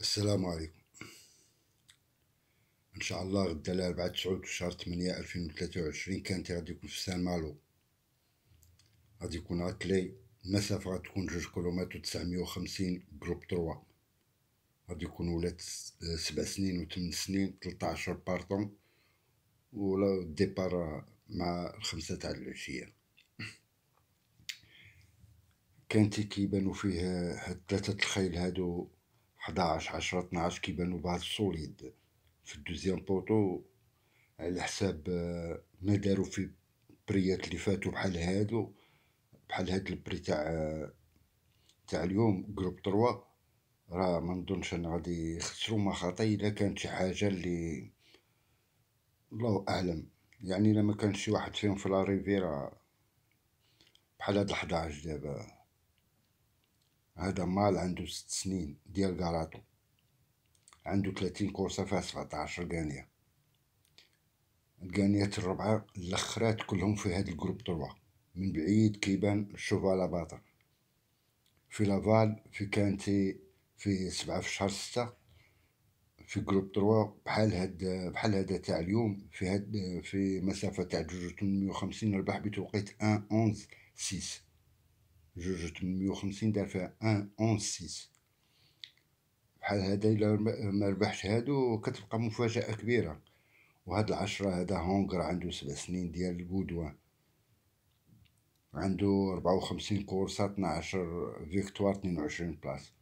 السلام عليكم ان شاء الله غدا الاربعاء 9 شهر 8 2023 كانت غادي يكون في سان مالو غادي يكون غاتلي المسافة غتكون جوج كيلومتر وتسعمية وخمسين جروب تروا غادي يكون ولاد سبع سنين وثمان سنين تلتاشر بارطون ولا ديبار مع الخمسة تاع العشية كانت كيبانو فيه هاد ثلاثة الخيل هادو 11 10 12 كيبانوا بعض سوليد في الدوزيام بوطو على حساب آه، ما داروا في بريات اللي فاتوا بحال هادو بحال هاد البري تاع آه، تاع اليوم جروب 3 راه ما نظنش ان غادي يخسروا ما خاطي الا كانت شي حاجه اللي الله اعلم يعني الا ما كانش شي واحد فيهم في لا ريفيرا بحال هاد 11 دابا هذا مال عنده ست سنين ديال كاراتو عنده ثلاثين كورسة فيها سبعتاعشر قانية القانيات الربعة الأخرات كلهم في هاد الجروب تروا من بعيد كيبان على باطر في لافال في كانتي في سبعة في شهر ستة في جروب تروا بحال هاد بحال هذا تاع اليوم في هاد في مسافة تاع جوج وخمسين ربح بتوقيت ان اونز سيس جوج تمنمية دار فيها ان اون سيس بحال هذا الا ما ربحت هادو كتبقى مفاجاه كبيره وهاد العشرة هذا هونغر عنده سبع سنين ديال البودوان عنده ربعة وخمسين كورسة 12 فيكتوار 22 بلاس بلاص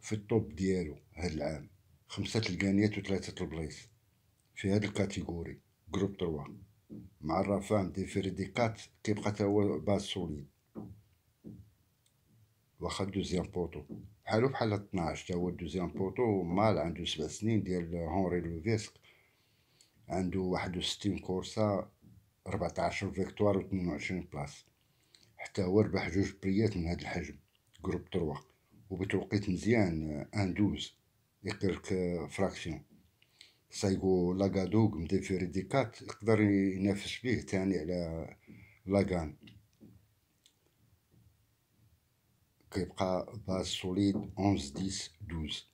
في الطوب ديالو هاد العام خمسة الجانيات وثلاثة البلايص في هاد الكاتيجوري جروب تروا مع الرفان دي فيريديكات كيبقى تا هو باز سوليد واخا دوزيام بوطو بحالو بحال 12 تا هو دوزيام بوطو مال عنده سبع سنين ديال هونري لوفيسك عنده واحد ستين كورسا 14 فيكتوار و 22 بلاص حتى هو ربح جوج بريات من هاد الحجم جروب 3 وبتوقيت مزيان آه، ان دوز يقرك آه، فراكسيون سايقو لاغادوغ مدافع ريديكات يقدر ينافس بيه تاني على لاغان كيبقى باز سوليد 11 10 12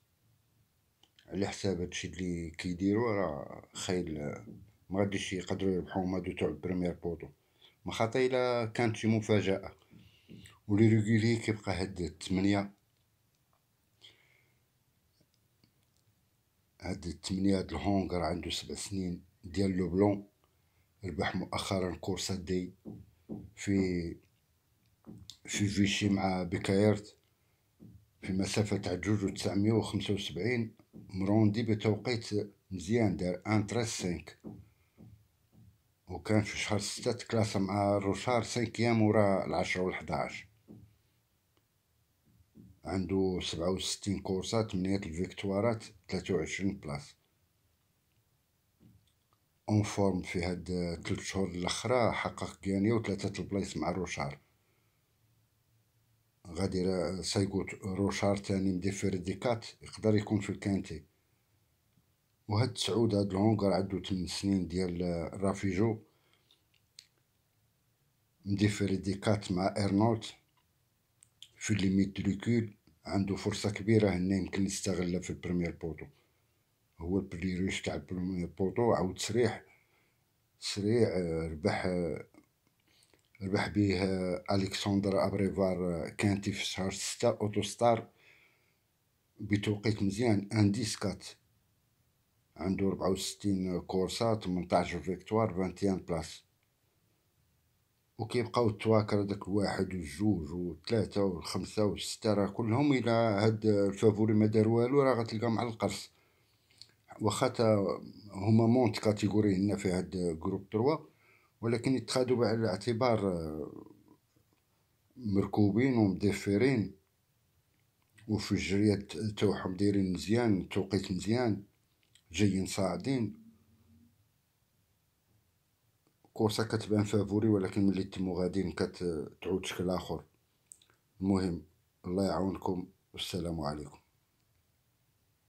على حساب هادشي اللي كيديروا راه خايل ما غاديش يقدروا يربحوا هما دو تو بريمير بوطو ما خاطر الا كانت شي مفاجاه ولي ريغولي كيبقى هاد 8 هاد 8 هاد الهونغ راه عنده 7 سنين ديال لو بلون ربح مؤخرا كورسا دي في في فيشي مع بكايرت في مسافة تاع جوج وتسعمية وخمسة وسبعين مروندي بتوقيت مزيان دار ان تريس سانك وكان في شهر ستة تكلاسا مع روشار سانكيام ورا العشرة الحداعش عنده سبعة وستين كورسة تمنية الفيكتوارات تلاتة وعشرين بلاص اون فورم في هاد تلت شهور الاخرى حقق كيانيا تلاتة البلايص مع روشار غادي صيغو روشار تاني مدفر ديكات يقدر يكون في الكانتي وهاد تسعود هاد الهونغر عندو تمن سنين ديال رافيجو مدفر ديكات مع ارنولد في ليميت دلوكول عنده فرصه كبيره هنا يمكن يستغلها في البريمير بوطو هو البريروش تاع البريمير بوطو عاود سريح سريع آه، ربح آه، ربح به الكسندر ابريفار كانتي في شهر ستة اوتوستار بتوقيت مزيان انديسكات عنده ربعة ستين كورسا تمنتاعشر فيكتوار فانتيان و وكيبقاو التواكر داك الواحد والجوج والثلاثة والخمسة والستة راه كلهم إلى هاد الفافوري ما دار والو راه غتلقاهم مع القرص واخا هما مونت كاتيجوري هنا في هاد جروب تروا ولكن يتخذوا بعين الاعتبار آه، مركوبين ومدفرين وفي الجريه توعهم دايرين مزيان التوقيت مزيان جايين صاعدين كورسا كتبان فافوري ولكن ملي تمو غاديين كتعود شكل اخر المهم الله يعاونكم والسلام عليكم